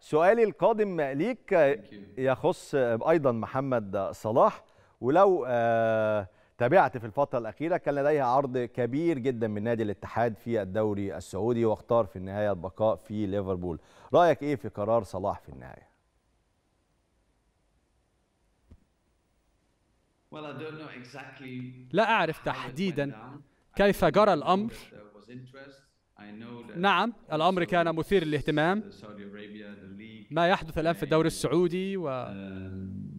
سؤالي القادم ليك يخص ايضا محمد صلاح ولو آه، تابعت في الفتره الاخيره كان لديها عرض كبير جدا من نادي الاتحاد في الدوري السعودي واختار في النهايه البقاء في ليفربول رايك ايه في قرار صلاح في النهايه لا اعرف تحديدا كيف جرى الامر نعم الأمر كان مثير للاهتمام ما يحدث الان في الدوري السعودي و um,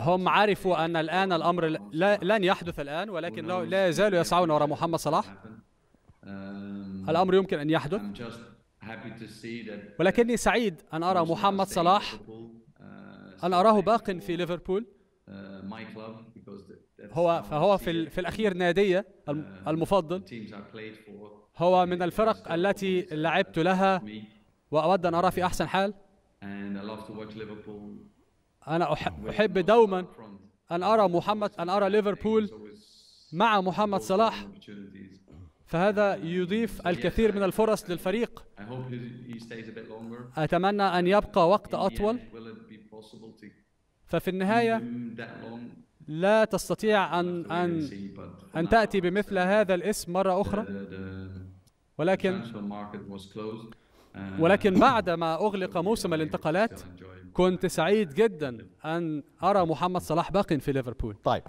هم عرفوا ان الان الامر لا لن يحدث الان ولكن لا يزالوا يسعون وراء محمد صلاح um, الامر يمكن ان يحدث ولكني سعيد ان ارى محمد صلاح uh, ان اراه باق في ليفربول Uh, هو فهو في في الاخير ناديه uh, المفضل هو من الفرق التي uh, لعبت لها واود ان ارى في احسن حال انا احب دوما ان ارى محمد ان ارى ليفربول مع محمد صلاح فهذا يضيف الكثير من الفرص للفريق اتمنى ان يبقى وقت اطول ففي النهاية لا تستطيع أن أن أن تأتي بمثل هذا الاسم مرة أخرى ولكن ولكن بعد ما أغلق موسم الانتقالات كنت سعيد جدا أن أرى محمد صلاح باق في ليفربول طيب